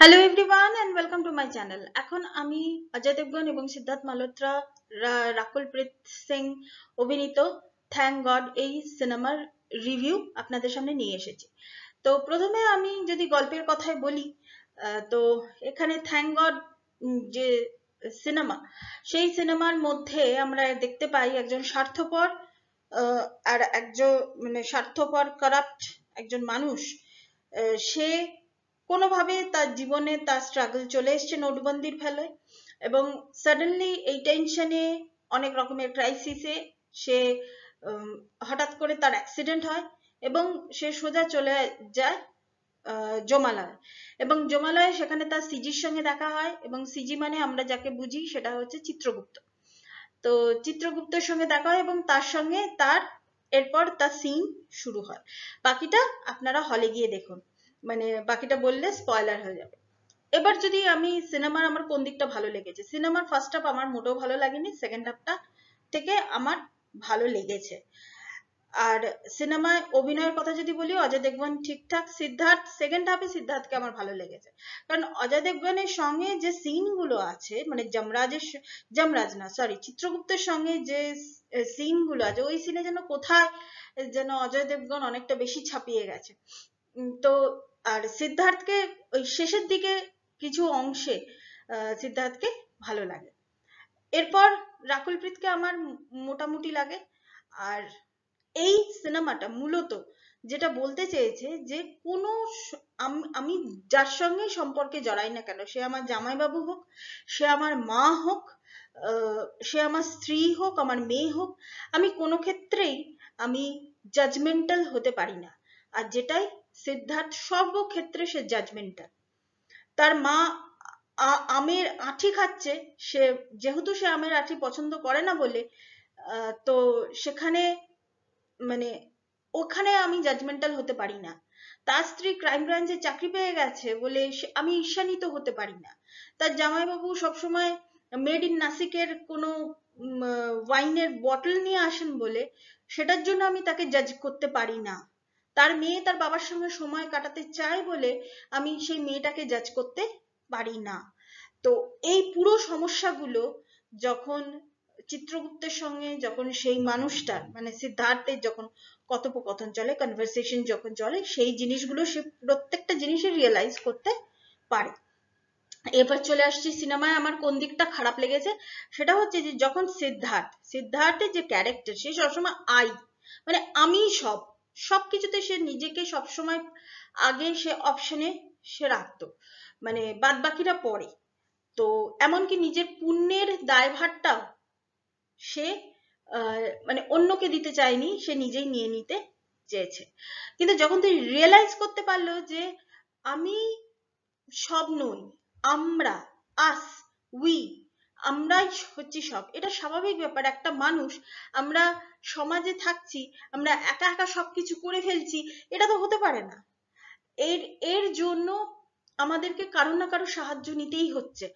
hello everyone and welcome to my channel এখন আমি অজয় দেবগন এবং সিদ্ধার্থ মালহোত্রা রাকুলপ্রীত সিং অভিনীত থ্যাংক গড এই সিনেমার রিভিউ আপনাদের সামনে নিয়ে এসেছি তো প্রথমে আমি যদি গল্পের কথায় বলি তো এখানে থ্যাংক গড যে সিনেমা সেই সিনেমার মধ্যে আমরা দেখতে পাই একজন স্বার্থপর আর একজন মানে স্বার্থপর করাপ্ট একজন মানুষ সে কোনোভাবে তার জীবনে তার স্ট্রাগল চলে এসছে নোটবন্দির ফেলায় এবং সাডেনলি এই টেনশনে অনেক রকমের ক্রাইসিসে সে হঠাৎ করে তার অ্যাক্সিডেন্ট হয় এবং সে সোজা চলে যায় জমালয় এবং জমালয়ে সেখানে তার সিজির সঙ্গে দেখা হয় এবং সিজি মানে আমরা যাকে বুঝি সেটা হচ্ছে চিত্রগুপ্ত তো চিত্রগুপ্তের সঙ্গে দেখা হয় এবং তার সঙ্গে তার এরপর তার সিন শুরু হয় বাকিটা আপনারা হলে গিয়ে দেখুন মানে বাকিটা বললে spoiler হয়ে যাবে এবার যদি আমি সিনেমার আমার কোন দিকটা ভালো লেগেছে সিনেমার first half আমার মোটেও ভালো লাগেনি second half টা থেকে আমার ভালো লেগেছে আর সিনেমায় অভিনয়ের কথা যদি বলি অজয় দেবগন ঠিকঠাক সিদ্ধার্থ সেকেন্ড হাফে সিদ্ধার্থকে আমার ভালো লেগেছে কারণ অজয় দেবগনের সঙ্গে যে সিনগুলো আছে মানে যমরাজের যমরাজ না সরি চিত্রগুপ্তের সঙ্গে যে সিনগুলো আছে ওই সিনে যেন কোথায় যেন অজয় দেবগন অনেকটা বেশি ছাপিয়ে গেছে তো আর সিদ্ধার্থকে ওই শেষের দিকে কিছু অংশে সিদ্ধার্থকে ভালো লাগে এরপর রাকুল প্রীতকে আমার মোটামুটি লাগে আর এই সিনেমাটা মূলত যেটা বলতে চেয়েছে যে কোনো আমি যার সঙ্গে সম্পর্কে জড়াই না কেন সে আমার জামাইবাবু হোক সে আমার মা হোক সে আমার স্ত্রী হোক আমার মেয়ে হোক আমি কোনো ক্ষেত্রেই আমি জাজমেন্টাল হতে পারি না আর যেটাই সিদ্ধার্থ সর্বক্ষেত্রে সে জাজমেন্টাল তার মা আমের আঠি খাচ্ছে সে যেহেতু সে আমের আঠি পছন্দ করে না বলে তো সেখানে মানে ওখানে আমি জাজমেন্টাল হতে পারি না তার স্ত্রী ক্রাইম ব্রাঞ্চে চাকরি পেয়ে গেছে বলে আমি ঈর্ষান্বিত হতে পারি না তার জামাইবাবু সবসময় মেড ইন নাসিকের কোনো ওয়াইনের বটল নিয়ে আসেন বলে সেটার জন্য আমি তাকে জাজ করতে পারি না তার মেয়ে তার বাবার সঙ্গে সময় কাটাতে চায় বলে আমি সেই মেয়েটাকে জাজ করতে পারি না তো এই পুরো সমস্যাগুলো যখন চিত্রগুপ্তের সঙ্গে যখন সেই মানুষটা মানে সিদ্ধার্থের যখন কথোপকথন চলে কনভারসেশন যখন চলে সেই জিনিসগুলো সে প্রত্যেকটা জিনিসই রিয়েলাইজ করতে পারে এবার চলে আসছি সিনেমায় আমার কোন দিকটা খারাপ লেগেছে সেটা হচ্ছে যে যখন সিদ্ধার্থ সিদ্ধার্থের যে ক্যারেক্টার সে সবসময় আই মানে আমি সব সবকিছুতে সে নিজেকে সবসময় আগে সে অপশনে সে রাখত মানে বাদ বাকিরা পরে তো এমনকি নিজের পুণ্যের দায়ভারটাও সে মানে অন্যকে দিতে চায়নি সে নিজেই নিয়ে নিতে চেয়েছে কিন্তু যখন তুই রিয়েলাইজ করতে পারলো যে আমি সব নই আমরা আস উই আমরাই হচ্ছি সব এটা স্বাভাবিক ব্যাপার একটা মানুষ আমরা সমাজে থাকছি আমরা একা একা সবকিছু করে ফেলছি এটা তো হতে পারে না এর এর জন্য আমাদেরকে কারো না কারো সাহায্য নিতেই হচ্ছে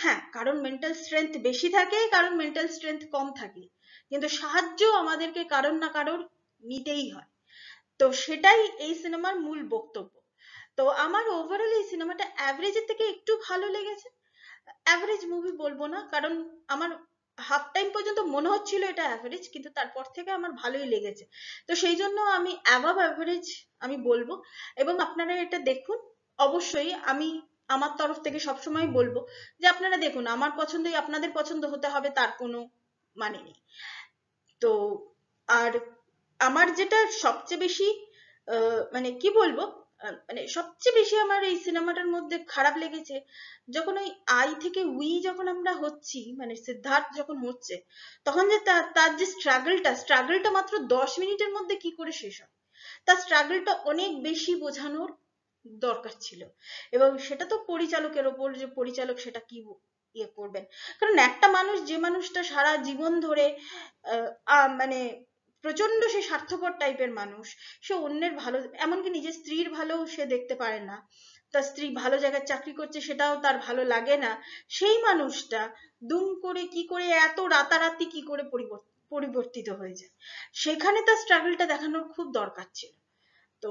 হ্যাঁ কারণ মেন্টাল স্ট্রেংথ বেশি থাকে কারণ মেন্টাল স্ট্রেংথ কম থাকে কিন্তু সাহায্য আমাদেরকে কারোর না কারোর নিতেই হয় তো সেটাই এই সিনেমার মূল বক্তব্য তো আমার ওভারঅল এই সিনেমাটা অ্যাভারেজের থেকে একটু ভালো লেগেছে average movie বলবো না কারণ আমার half time পর্যন্ত মনে হচ্ছিল এটা average কিন্তু তারপর থেকে আমার ভালোই লেগেছে তো সেই জন্য আমি above average আমি বলবো এবং আপনারা এটা দেখুন অবশ্যই আমি আমার তরফ থেকে সবসময় বলবো যে আপনারা দেখুন আমার পছন্দই আপনাদের পছন্দ হতে হবে তার কোনো মানে নেই তো আর আমার যেটা সবচেয়ে বেশি মানে কি বলবো মানে সবচেয়ে বেশি আমার এই সিনেমাটার মধ্যে খারাপ লেগেছে যখন ওই আই থেকে উই যখন আমরা হচ্ছি মানে সিদ্ধার্থ যখন হচ্ছে তখন যে তার যে স্ট্রাগলটা স্ট্রাগলটা মাত্র দশ মিনিটের মধ্যে কি করে শেষ হয় তার স্ট্রাগলটা অনেক বেশি বোঝানোর দরকার ছিল এবং সেটা তো পরিচালকের ওপর যে পরিচালক সেটা কি ইয়ে করবেন কারণ একটা মানুষ যে মানুষটা সারা জীবন ধরে মানে প্রচন্ড সে স্বার্থপর টাইপের মানুষ সে অন্যের ভালো এমনকি নিজের স্ত্রীর ভালো সে দেখতে পারে না তার স্ত্রী ভালো জায়গায় চাকরি করছে সেটাও তার ভালো লাগে না সেই মানুষটা দুম করে কি করে এত রাতারাতি কি করে পরিবর্তিত হয়ে যায় সেখানে তার স্ট্রাগলটা দেখানোর খুব দরকার ছিল তো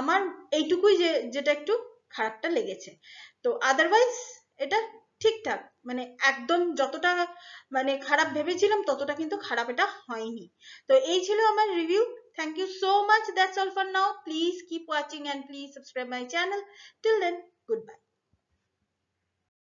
আমার এইটুকুই যে যেটা একটু খারাপটা লেগেছে তো আদারওয়াইজ এটা ঠিকঠাক মানে একদম যতটা মানে খারাপ ভেবেছিলাম ততটা কিন্তু খারাপ এটা হয়নি তো এই ছিল আমার review thank you so much that's all for now please keep watching and please subscribe my channel till then goodbye